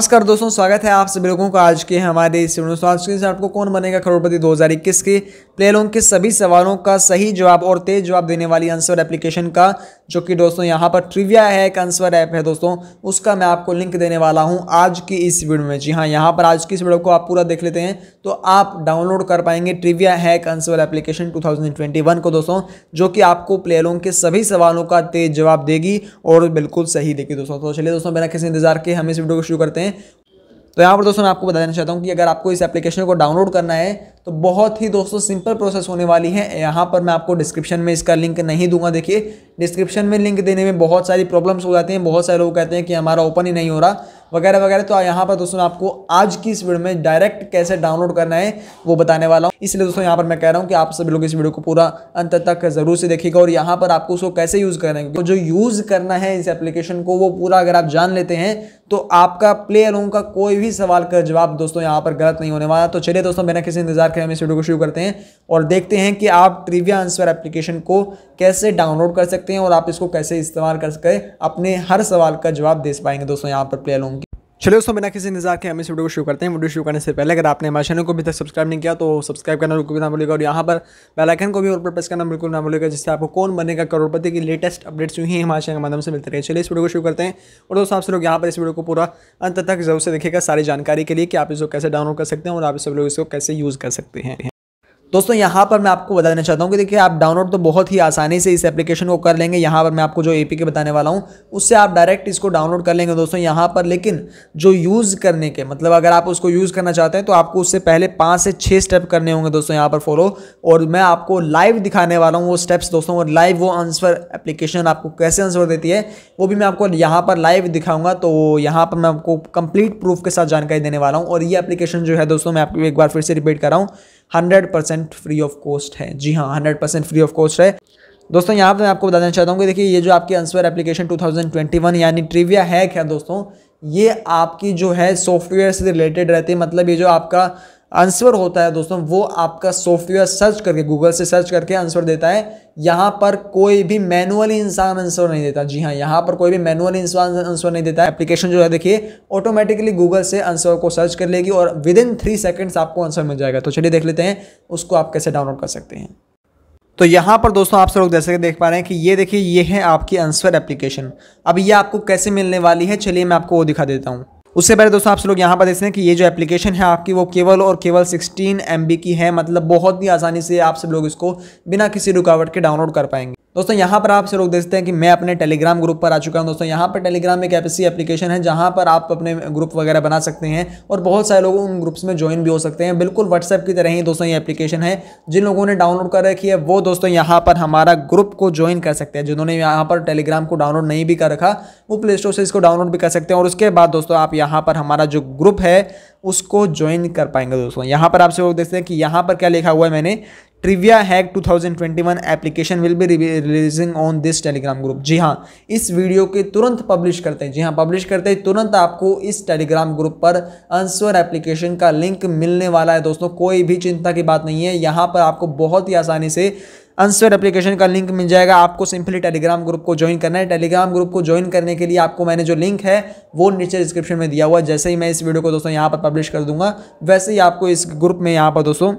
नमस्कार दोस्तों स्वागत है आप सभी लोगों का आज के हमारे इस तो आज के आपको कौन बनेगा करोड़पति 2021 के प्ले के सभी सवालों का सही जवाब और तेज जवाब देने वाली आंसर एप्लीकेशन का जो कि दोस्तों यहां पर ट्रिविया है एक आंसर ऐप है दोस्तों उसका मैं आपको लिंक देने वाला हूं आज की इस वीडियो में जी हाँ यहाँ पर आज की इस वीडियो को आप पूरा देख लेते हैं तो आप डाउनलोड कर पाएंगे trivia hack answer application two को दोस्तों जो कि आपको प्ले के सभी सवालों का तेज जवाब देगी और बिल्कुल सही देगी दोस्तों तो चलिए दोस्तों बिना किसी इंतजार के हम इस वीडियो को शुरू करते हैं हैं तो यहाँ पर दोस्तों मैं आपको बता देना चाहता हूँ कि अगर आपको इस एप्लीकेशन को डाउनलोड करना है तो बहुत ही दोस्तों सिंपल प्रोसेस होने वाली है यहाँ पर मैं आपको डिस्क्रिप्शन में इसका लिंक नहीं दूंगा देखिए डिस्क्रिप्शन में लिंक देने में बहुत सारी प्रॉब्लम्स हो जाती हैं बहुत सारे लोग कहते हैं कि हमारा ओपन ही नहीं हो रहा वगैरह वगैरह तो यहाँ पर दोस्तों आपको आज की इस वीडियो में डायरेक्ट कैसे डाउनलोड करना है वो बताने वाला हूँ इसलिए दोस्तों यहाँ पर मैं कह रहा हूँ कि आप सभी लोग इस वीडियो को पूरा अंत तक जरूर से देखेगा और यहाँ पर आपको उसको कैसे यूज़ करना है जो यूज़ करना है इस एप्लीकेशन को वो पूरा अगर आप जान लेते हैं तो आपका प्ले अलोंग का कोई भी सवाल का जवाब दोस्तों यहाँ पर गलत नहीं होने वाला तो चलिए दोस्तों बिना किसी इंतजार के हम इस वीडियो को शुरू करते हैं और देखते हैं कि आप ट्रिविया आंसर एप्लीकेशन को कैसे डाउनलोड कर सकते हैं और आप इसको कैसे इस्तेमाल कर सके अपने हर सवाल का जवाब दे पाएंगे दोस्तों यहाँ पर प्ले अलोंग चलिए दोस्तों बिना किसी इंतजार के हम इस वीडियो को शुरू करते हैं वीडियो शुरू करने से पहले अगर आपने हमारे चैनल को अभी तक सब्सक्राइब नहीं किया तो सब्सक्राइब करना बिल्कुल ना भूलेगा और यहाँ पर बेल आइकन को भी और प्रेस करना बिल्कुल ना भूलेगा जिससे आपको कौन बनेगा करोड़पति की लेटेस्ट अपडेट्स यूँ ही हमारे चैनल माध्यम से मिलते रहे चलिए इस वीडियो को शुरू करते हैं और दोस्तों आप लोग यहाँ पर इस वीडियो को पूरा अंत तक जरूर से देखेगा सारी जानकारी के लिए कि आप इसको कैसे डाउनलोड कर सकते हैं और आप सब लोग इसको कैसे यूज़ कर सकते हैं दोस्तों यहाँ पर मैं आपको बता देना चाहता हूँ कि देखिए आप डाउनलोड तो बहुत ही आसानी से इस एप्लीकेशन को कर लेंगे यहाँ पर मैं आपको जो ए के बताने वाला हूँ उससे आप डायरेक्ट इसको डाउनलोड कर लेंगे दोस्तों यहाँ पर लेकिन जो यूज़ करने के मतलब अगर आप उसको यूज़ करना चाहते हैं तो आपको उससे पहले पाँच से छः स्टेप करने होंगे दोस्तों यहाँ पर फॉलो और मैं आपको लाइव दिखाने वाला हूँ वो स्टेप्स दोस्तों और लाइव वो आंसर एप्लीकेशन आपको कैसे आंसर देती है वो भी मैं आपको यहाँ पर लाइव दिखाऊंगा तो यहाँ पर मैं आपको कंप्लीट प्रूफ के साथ जानकारी देने वाला हूँ और ये एप्लीकेशन जो है दोस्तों मैं आपको एक बार फिर से रिपीट कर रहा हूँ hundred percent free of cost है जी हाँ hundred percent free of cost है दोस्तों यहाँ पर मैं आपको बताना चाहता हूँ कि देखिए ये जो आपकी आंसर एप्लीकेशन 2021 यानी ट्रिविया है दोस्तों ये आपकी जो है सॉफ्टवेयर से रिलेटेड रहती है मतलब ये जो आपका आंसर होता है दोस्तों वो आपका सॉफ्टवेयर सर्च करके गूगल से सर्च करके आंसर देता है यहाँ पर कोई भी मैनुअली इंसान आंसर नहीं देता जी हाँ यहाँ पर कोई भी मैनुअली इंसान आंसर नहीं देता एप्लीकेशन जो है देखिए ऑटोमेटिकली गूगल से आंसर को सर्च कर लेगी और विद इन थ्री सेकेंड्स आपको आंसर मिल जाएगा तो चलिए देख लेते हैं उसको आप कैसे डाउनलोड कर सकते हैं तो यहाँ पर दोस्तों आप सब लोग जैसे देख पा रहे हैं कि ये देखिए ये है आपकी आंसर एप्लीकेशन अब ये आपको कैसे मिलने वाली है चलिए मैं आपको वो दिखा देता हूँ उससे पहले दोस्तों आप लोग यहाँ पर देख हैं कि ये जो एप्लीकेशन है आपकी वो केवल और केवल सिक्सटीन एम की है मतलब बहुत ही आसानी से आप सब लोग इसको बिना किसी रुकावट के डाउनलोड कर पाएंगे दोस्तों यहाँ पर आप से रोक देखते हैं कि मैं अपने टेलीग्राम ग्रुप पर आ चुका हूँ दोस्तों यहाँ पर टेलीग्राम एक ऐसी एप्लीकेशन है जहाँ पर आप अपने ग्रुप वगैरह बना सकते हैं और बहुत सारे लोग उन ग्रुप्स में ज्वाइन भी हो सकते हैं बिल्कुल व्हाट्सएप की तरह ही दोस्तों ये एप्लीकेशन है जिन लोगों ने डाउनलोड कर रखी है वो दोस्तों यहाँ पर हमारा ग्रुप को ज्वाइन कर सकते हैं जिन्होंने यहाँ पर टेलीग्राम को डाउनलोड नहीं भी कर रखा वो प्ले स्टोर से इसको डाउनलोड भी कर सकते हैं और उसके बाद दोस्तों आप यहाँ पर हमारा जो ग्रुप है उसको ज्वाइन कर पाएंगे दोस्तों यहाँ पर आपसे लोग देखते हैं कि यहाँ पर क्या लिखा हुआ है मैंने trivia hack 2021 application will be releasing on this Telegram group जी हाँ इस वीडियो के तुरंत पब्लिश करते हैं जी हाँ पब्लिश करते ही तुरंत आपको इस टेलीग्राम ग्रुप पर आंसर एप्लीकेशन का लिंक मिलने वाला है दोस्तों कोई भी चिंता की बात नहीं है यहाँ पर आपको बहुत ही आसानी से आंसर एप्लीकेशन का लिंक मिल जाएगा आपको सिंपली टेलीग्राम ग्रुप को ज्वाइन करना है टेलीग्राम ग्रुप को ज्वाइन करने के लिए आपको मैंने जो लिंक है वो नीचे डिस्क्रिप्शन में दिया हुआ है जैसे ही मैं इस वीडियो को दोस्तों यहाँ पर पब्लिश कर दूंगा वैसे ही आपको इस ग्रुप में यहाँ पर दोस्तों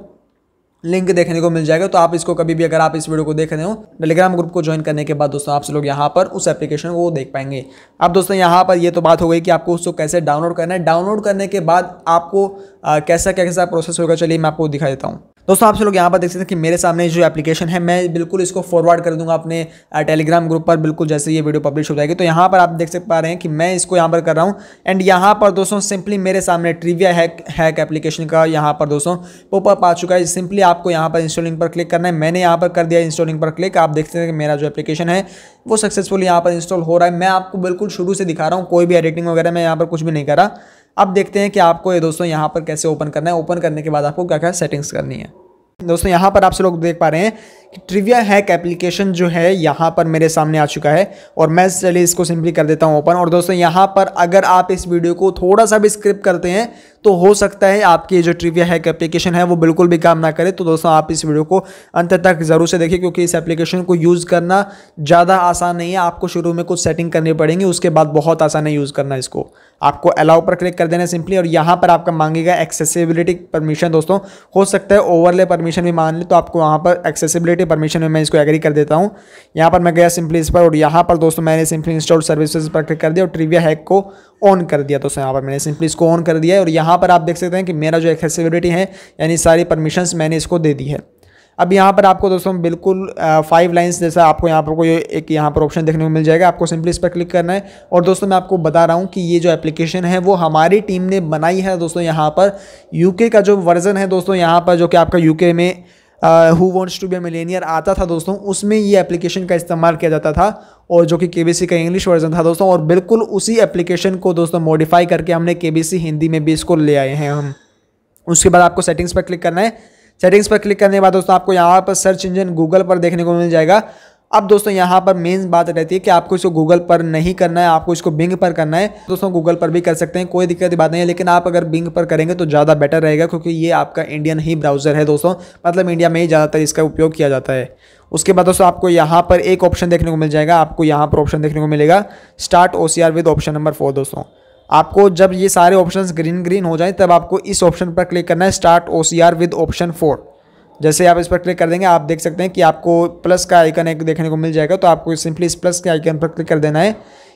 लिंक देखने को मिल जाएगा तो आप इसको कभी भी अगर आप इस वीडियो को देख रहे हो टेलीग्राम ग्रुप को ज्वाइन करने के बाद दोस्तों आप लोग यहाँ पर उस एप्लीकेशन को देख पाएंगे अब दोस्तों यहाँ पर ये तो बात हो गई कि आपको उसको कैसे डाउनलोड करना है डाउनलोड करने के बाद आपको आ, कैसा कैसा प्रोसेस होगा चलिए मैं आपको दिखा देता हूँ दोस्तों आप लोग यहाँ पर देख सकते हैं कि मेरे सामने जो एप्लीकेशन है मैं बिल्कुल इसको फॉरवर्ड कर दूंगा अपने टेलीग्राम ग्रुप पर बिल्कुल जैसे ये वीडियो पब्लिश हो जाएगी तो यहाँ पर आप देख सक पा रहे हैं कि मैं इसको यहाँ पर कर रहा हूँ एंड यहाँ पर दोस्तों सिंपली मेरे सामने ट्रिविया हैक हैक एप्लीकेशन का यहाँ पर दोस्तों पोपअप आ चुका है सिंपली आपको यहाँ पर इंस्टॉलिंग पर क्लिक करना है मैंने यहाँ पर कर दिया इंस्टॉलिंग पर क्लिक आप देखते हैं कि मेरा जो एप्लीकेशन है वो सक्सेसफुल यहाँ पर इंस्टॉल हो रहा है मैं आपको बिल्कुल शुरू से दिखा रहा हूँ कोई भी एडिटिंग वगैरह मैं यहाँ पर कुछ भी नहीं कर रहा अब देखते हैं कि आपको ये दोस्तों यहाँ पर कैसे ओपन करना है ओपन करने के बाद आपको क्या क्या सेटिंग्स करनी है दोस्तों यहाँ पर आप लोग देख पा रहे हैं कि ट्रिविया हैक एप्लीकेशन जो है यहाँ पर मेरे सामने आ चुका है और मैं चलिए इसको सिंपली कर देता हूँ ओपन और दोस्तों यहाँ पर अगर आप इस वीडियो को थोड़ा सा भी स्क्रिप्ट करते हैं तो हो सकता है आपकी जो ट्रिविया हैक एप्लीकेशन है वो बिल्कुल भी काम ना करे तो दोस्तों आप इस वीडियो को अंत तक ज़रूर से देखिए क्योंकि इस एप्लीकेशन को यूज़ करना ज़्यादा आसान नहीं है आपको शुरू में कुछ सेटिंग करनी पड़ेंगी उसके बाद बहुत आसान है यूज़ करना इसको आपको अलाउ पर क्लिक कर देना सिंपली और यहाँ पर आपका मांगेगा एक्सेसिबिलिटी परमिशन दोस्तों हो सकता है ओवरले परमिशन भी मान ले तो आपको वहाँ पर एक्सेसिबिलिटी क्रिएटिव परमिशन में मैं इसको एग्री कर देता हूँ यहाँ पर मैं गया सिंपली इस पर और यहाँ पर दोस्तों मैंने सिंपली इंस्टॉल सर्विसेज पर क्लिक कर दिया और ट्रिविया हैक को ऑन कर दिया दोस्तों यहाँ पर मैंने सिंपली इसको ऑन कर दिया है और यहाँ पर आप देख सकते हैं कि मेरा जो एक्सेसिबिलिटी है यानी सारी परमिशन मैंने इसको दे दी है अब यहाँ पर आपको दोस्तों बिल्कुल फाइव लाइंस जैसा आपको यहाँ पर कोई एक यहाँ पर ऑप्शन देखने को मिल जाएगा आपको सिंपली इस पर क्लिक करना है और दोस्तों मैं आपको बता रहा हूँ कि ये जो एप्लीकेशन है वो हमारी टीम ने बनाई है दोस्तों यहाँ पर यूके का जो वर्ज़न है दोस्तों यहाँ पर जो कि आपका यूके में who wants to be millionaire आता था दोस्तों उसमें ये एप्लीकेशन का इस्तेमाल किया जाता था और जो कि के का इंग्लिश वर्जन था दोस्तों और बिल्कुल उसी एप्लीकेशन को दोस्तों मॉडिफाई करके हमने के हिंदी में भी इसको ले आए हैं हम उसके बाद आपको सेटिंग्स पर क्लिक करना है सेटिंग्स पर क्लिक करने के बाद दोस्तों आपको यहाँ पर सर्च इंजन गूगल पर देखने को मिल जाएगा अब दोस्तों यहाँ पर मेन बात रहती है कि आपको इसको गूगल पर नहीं करना है आपको इसको बिंग पर करना है दोस्तों गूगल पर भी कर सकते हैं कोई दिक्कत की बात नहीं है लेकिन आप अगर बिंग पर करेंगे तो ज़्यादा बेटर रहेगा क्योंकि ये आपका इंडियन ही ब्राउज़र है दोस्तों मतलब इंडिया में ही ज़्यादातर इसका उपयोग किया जाता है उसके बाद दोस्तों आपको यहाँ पर एक ऑप्शन देखने को मिल जाएगा आपको यहाँ पर ऑप्शन देखने को मिलेगा स्टार्ट ओ विद ऑप्शन नंबर फोर दोस्तों आपको जब ये सारे ऑप्शन ग्रीन ग्रीन हो जाए तब आपको इस ऑप्शन पर क्लिक करना है स्टार्ट ओ विद ऑप्शन फोर जैसे आप इस पर क्लिक कर देंगे आप देख सकते हैं कि आपको प्लस का आइकन एक देखने को मिल जाएगा तो आपको सिंपली इस प्लस के आइकन पर क्लिक कर देना है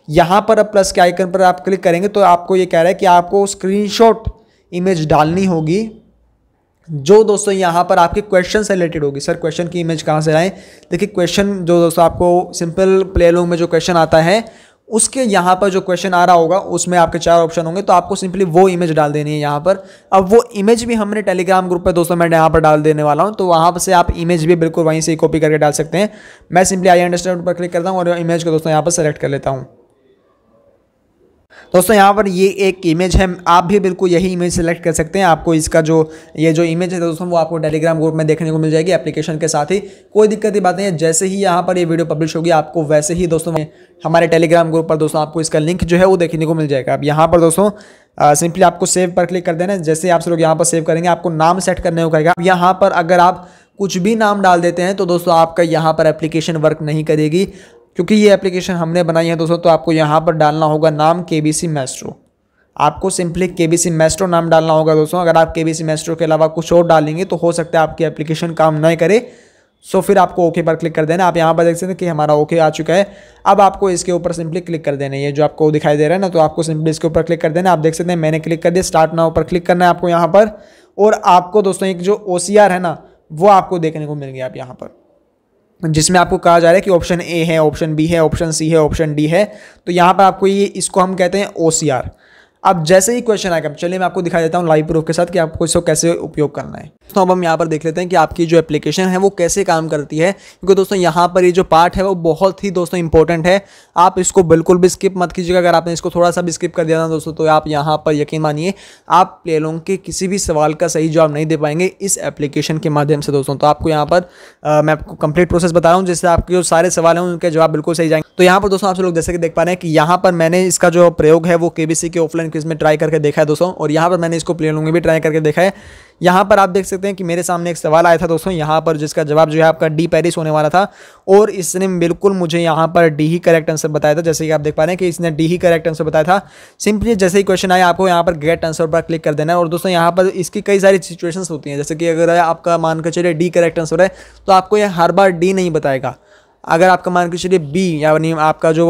यहाँ पर अब प्लस के आइकन पर आप क्लिक करेंगे तो आपको ये कह रहा है कि आपको स्क्रीनशॉट इमेज डालनी होगी जो दोस्तों यहाँ पर आपके क्वेश्चन से रिलेटेड होगी सर क्वेश्चन की इमेज कहाँ से लाएँ देखिए क्वेश्चन जो दोस्तों आपको सिंपल प्ले लोग में जो क्वेश्चन आता है उसके यहाँ पर जो क्वेश्चन आ रहा होगा उसमें आपके चार ऑप्शन होंगे तो आपको सिंपली वो इमेज डाल देनी है यहाँ पर अब वो इमेज भी हमने टेलीग्राम ग्रुप पे दोस्तों मैं यहाँ पर डाल देने वाला हूँ तो वहाँ से आप इमेज भी बिल्कुल वहीं से कॉपी करके डाल सकते हैं मैं सिंपली आई अंडरस्टैंड पर क्लिक करता हूँ और इमेज को दोस्तों यहाँ पर सेलेक्ट कर लेता हूँ दोस्तों यहाँ पर ये एक इमेज है आप भी बिल्कुल यही इमेज सेलेक्ट कर सकते हैं आपको इसका जो ये जो इमेज है दोस्तों वो आपको टेलीग्राम ग्रुप में देखने को मिल जाएगी एप्लीकेशन के साथ ही कोई दिक्कत की बात नहीं है जैसे ही यहाँ पर ये वीडियो पब्लिश होगी आपको वैसे ही दोस्तों हमारे टेलीग्राम ग्रुप पर दोस्तों आपको इसका लिंक जो है वो देखने को मिल जाएगा अब यहाँ पर दोस्तों सिंपली आपको सेव पर क्लिक कर देना जैसे आप लोग यहाँ पर सेव करेंगे आपको नाम सेट करने को कहेगा यहाँ पर अगर आप कुछ भी नाम डाल देते हैं तो दोस्तों आपका यहाँ पर एप्लीकेशन वर्क नहीं करेगी क्योंकि ये एप्लीकेशन हमने बनाई है दोस्तों तो आपको यहाँ पर डालना होगा नाम के बी सी मेस्ट्रो आपको सिंपली के बी मेस्ट्रो नाम डालना होगा दोस्तों अगर आप के बी सी मेस्ट्रो के अलावा कुछ और डालेंगे तो हो सकता है आपकी एप्लीकेशन काम नहीं करे सो फिर आपको ओके पर क्लिक कर देना आप यहाँ पर देख सकते हैं कि हमारा ओके आ चुका है अब आपको इसके ऊपर सिंपली क्लिक कर देना है जो आपको दिखाई दे रहा है ना तो आपको सिंपली इसके ऊपर क्लिक कर देना आप देख सकते हैं मैंने क्लिक कर दिया स्टार्ट नाउ पर क्लिक करना है आपको यहाँ पर और आपको दोस्तों एक जो ओ है ना वो आपको देखने को मिल गया आप यहाँ पर जिसमें आपको कहा जा रहा है कि ऑप्शन ए है ऑप्शन बी है ऑप्शन सी है ऑप्शन डी है तो यहाँ पर आपको ये इसको हम कहते हैं ओ सी आर अब जैसे ही क्वेश्चन आएगा चलिए मैं आपको दिखा देता हूँ लाइव प्रूफ के साथ कि आपको इसको कैसे उपयोग करना है तो अब हम यहाँ पर देख लेते हैं कि आपकी जो एप्लीकेशन है वो कैसे काम करती है क्योंकि दोस्तों यहाँ पर ये जो पार्ट है वो बहुत ही दोस्तों इंपॉर्टेंट है आप इसको बिल्कुल भी स्किप मत कीजिएगा अगर आपने इसको थोड़ा सा भी स्किप कर दिया ना दोस्तों तो आप यहाँ पर यकीन मानिए आप प्लेलोंग के किसी भी सवाल का सही जवाब नहीं दे पाएंगे इस एप्लीकेशन के माध्यम से दोस्तों तो आपको यहाँ पर मैं आपको कंप्लीट प्रोसेस बता रहा हूँ जिससे आपके जो सारे सवाल हैं उनके जवाब बिल्कुल सही जाएंगे तो यहाँ पर दोस्तों आप लोग जैसे कि देख पा रहे हैं कि यहाँ पर मैंने इसका जो प्रयोग है वो के के ऑफलाइन क्योंकि इसमें ट्राई करके देखा है दोस्तों और यहाँ पर मैंने इसको प्लेयर लूंगी भी ट्राई करके देखा है यहाँ पर आप देख सकते हैं कि मेरे सामने एक सवाल आया था दोस्तों यहाँ पर जिसका जवाब जो है आपका डी पैरिस होने वाला था और इसने बिल्कुल मुझे यहाँ पर डी ही करेक्ट आंसर बताया था जैसे कि आप देख पा रहे हैं कि इसने डी ही करेक्ट आंसर बताया था सिंपली जैसे ही क्वेश्चन आया आपको यहाँ पर गेट आंसर पर क्लिक कर देना है और दोस्तों यहाँ पर इसकी कई सारी सिचुएशन होती हैं जैसे कि अगर आपका मानकर कर चलिए डी करेक्ट आंसर है तो आपको यह हर बार डी नहीं बताएगा अगर आपका मान के चलिए बी यानी आपका जो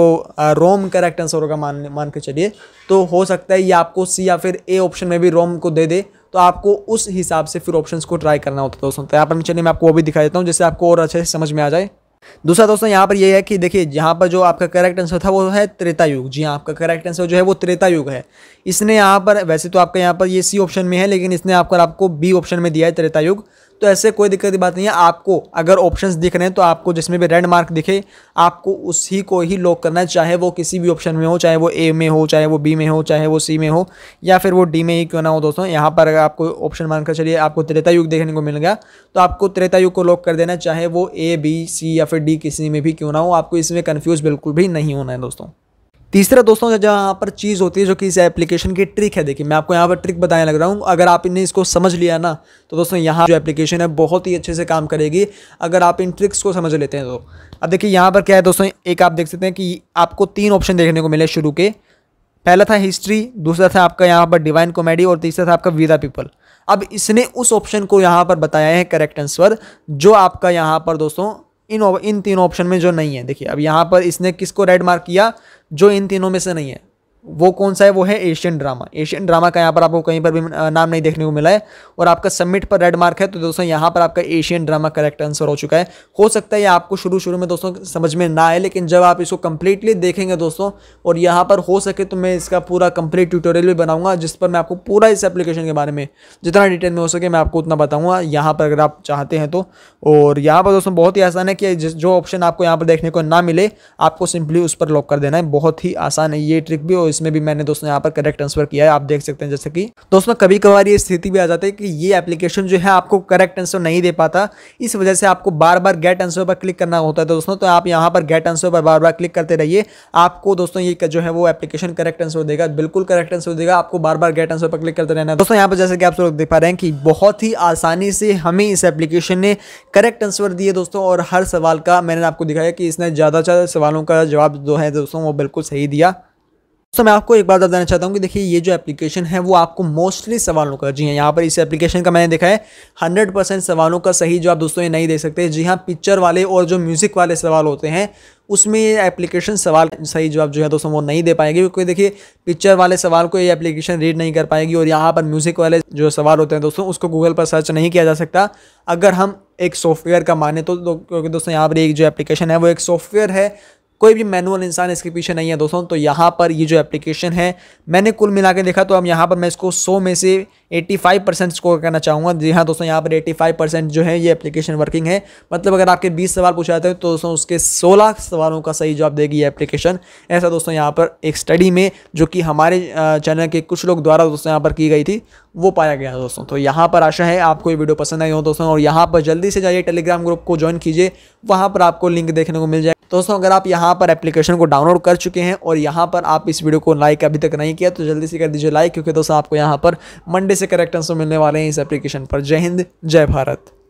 रोम करेक्ट आंसर होगा मान मान के चलिए तो हो सकता है ये आपको सी या फिर ए ऑप्शन में भी रोम को दे दे तो आपको उस हिसाब से फिर ऑप्शंस को ट्राई करना होता है दोस्तों तो यहाँ पर चलिए मैं आपको वो भी दिखा देता हूँ जिससे आपको और अच्छे से समझ में आ जाए दूसरा दोस्तों यहाँ पर यह है कि देखिए यहाँ पर जो आपका करेक्ट आंसर था वो है त्रेता युग जी हाँ आपका करेक्ट आंसर जो है वो त्रेता युग है इसने यहाँ पर वैसे तो आपका यहाँ पर ये सी ऑप्शन में है लेकिन इसने यहाँ आपको बी ऑप्शन में दिया है त्रेता युग तो ऐसे कोई दिक्कत की बात नहीं है आपको अगर ऑप्शन दिख रहे हैं तो आपको जिसमें भी रेड मार्क दिखे आपको उसी को ही लॉक करना है चाहे वो किसी भी ऑप्शन में हो चाहे वो ए में हो चाहे वो बी में हो चाहे वो सी में हो या फिर वो डी में ही क्यों ना हो दोस्तों यहाँ पर अगर आपको ऑप्शन मानकर चलिए आपको त्रेता युग देखने को मिल गया तो आपको त्रेता युग को लॉक कर देना चाहे वो ए बी सी या फिर डी किसी में भी क्यों ना हो आपको इसमें कन्फ्यूज़ बिल्कुल भी नहीं होना है दोस्तों तीसरा दोस्तों जो यहाँ पर चीज़ होती है जो कि इस एप्लीकेशन की ट्रिक है देखिए मैं आपको यहाँ पर ट्रिक बताने लग रहा हूँ अगर आप इन्हें इसको समझ लिया ना तो दोस्तों यहाँ जो एप्लीकेशन है बहुत ही अच्छे से काम करेगी अगर आप इन ट्रिक्स को समझ लेते हैं तो अब देखिए यहाँ पर क्या है दोस्तों एक आप देख सकते हैं कि आपको तीन ऑप्शन देखने को मिले शुरू के पहला था हिस्ट्री दूसरा था आपका यहाँ पर डिवाइन कॉमेडी और तीसरा था आपका विदा पीपल अब इसने उस ऑप्शन को यहाँ पर बताया है करेक्ट आंसर जो आपका यहाँ पर दोस्तों इन इन तीन ऑप्शन में जो नहीं है देखिए अब यहाँ पर इसने किसको रेड मार्क किया जो इन तीनों में से नहीं है वो कौन सा है वो है एशियन ड्रामा एशियन ड्रामा का यहाँ पर आपको कहीं पर भी नाम नहीं देखने को मिला है और आपका सबमिट पर रेड मार्क है तो दोस्तों यहाँ पर आपका एशियन ड्रामा करेक्ट आंसर हो चुका है हो सकता है ये आपको शुरू शुरू में दोस्तों समझ में ना आए लेकिन जब आप इसको कम्प्लीटली देखेंगे दोस्तों और यहाँ पर हो सके तो मैं इसका पूरा कंप्लीट ट्यूटोरियल भी बनाऊंगा जिस पर मैं आपको पूरा इस एप्लीकेशन के बारे में जितना डिटेल में हो सके मैं आपको उतना बताऊँगा यहाँ पर अगर आप चाहते हैं तो और यहाँ पर दोस्तों बहुत ही आसान है कि जो ऑप्शन आपको यहाँ पर देखने को ना मिले आपको सिंपली उस पर लॉक कर देना है बहुत ही आसान है ये ट्रिक भी और इसमें भी मैंने दोस्तों यहाँ पर करेक्ट आंसर किया है आप देख सकते हैं जैसे कि दोस्तों कभी कभार ये स्थिति भी आ जाती है कि ये एप्लीकेशन जो है आपको करेक्ट आंसर नहीं दे पाता इस वजह से आपको बार बार गेट आंसर पर क्लिक करना होता है तो दोस्तों तो आप यहाँ पर गेट आंसर पर बार बार क्लिक करते रहिए आपको दोस्तों ये जो है वो एप्लीकेशन करेक्ट आंसर देगा बिल्कुल करेक्ट आंसर देगा आपको बार बार गेट आंसर पर क्लिक करते रहना दोस्तों यहाँ पर जैसे कि आप लोग देख पा रहे हैं कि बहुत ही आसानी से हमें इस एप्लीकेशन ने करेक्ट आंसर दिए दोस्तों और हर सवाल का मैंने आपको दिखाया कि इसने ज़्यादा सवालों का जवाब जो है दोस्तों वो बिल्कुल सही दिया सो मैं आपको एक बात बताना चाहता हूँ कि देखिए ये जो एप्लीकेशन है वो आपको मोस्टली सवालों का जी हाँ यहाँ पर इस एप्लीकेशन का मैंने देखा है हंड्रेड परसेंट सवालों का सही जो आप दोस्तों ये नहीं दे सकते जी हाँ पिक्चर वाले और जो म्यूज़िक वाले सवाल होते हैं उसमें ये एप्लीकेशन सवाल सही जवाब जो है दोस्तों वो नहीं दे पाएगी क्योंकि देखिए पिक्चर वाले सवाल को ये एप्लीकेशन रीड नहीं कर पाएगी और यहाँ पर म्यूज़िक वाले जो सवाल होते हैं दोस्तों उसको गूगल पर सर्च नहीं किया जा सकता अगर हम एक सॉफ्टवेयर का माने तो, तो क्योंकि दोस्तों यहाँ पर एक जो एप्लीकेशन है वो एक सॉफ्टवेयर है कोई भी मैनुअल इंसान इसके पीछे नहीं है दोस्तों तो यहाँ पर ये जो एप्लीकेशन है मैंने कुल मिला के देखा तो अब यहाँ पर मैं इसको सौ में से एट्टी फाइव परसेंट स्कोर करना चाहूँगा जी हाँ दोस्तों यहाँ पर एट्टी फाइव परसेंट जो है ये एप्लीकेशन वर्किंग है मतलब अगर आपके बीस सवाल पूछा जाते हैं तो दोस्तों उसके सोलह सवालों का सही जवाब देगी ये एप्लीकेशन ऐसा दोस्तों यहाँ पर एक स्टडी में जो कि हमारे चैनल के कुछ लोग द्वारा दोस्तों यहाँ पर की गई थी वो पाया गया दोस्तों तो यहाँ पर आशा है आपको ये वीडियो पसंद आई हो दोस्तों और यहाँ पर जल्दी से जाइए टेलीग्राम ग्रुप को ज्वाइन कीजिए वहाँ पर आपको लिंक देखने को मिल जाएगा दोस्तों अगर आप यहाँ पर एप्लीकेशन को डाउनलोड कर चुके हैं और यहाँ पर आप इस वीडियो को लाइक अभी तक नहीं किया तो जल्दी से कर दीजिए लाइक क्योंकि दोस्तों आपको यहाँ पर मंडे से करेक्ट आंसर मिलने वाले हैं इस एप्लीकेशन पर जय हिंद जय भारत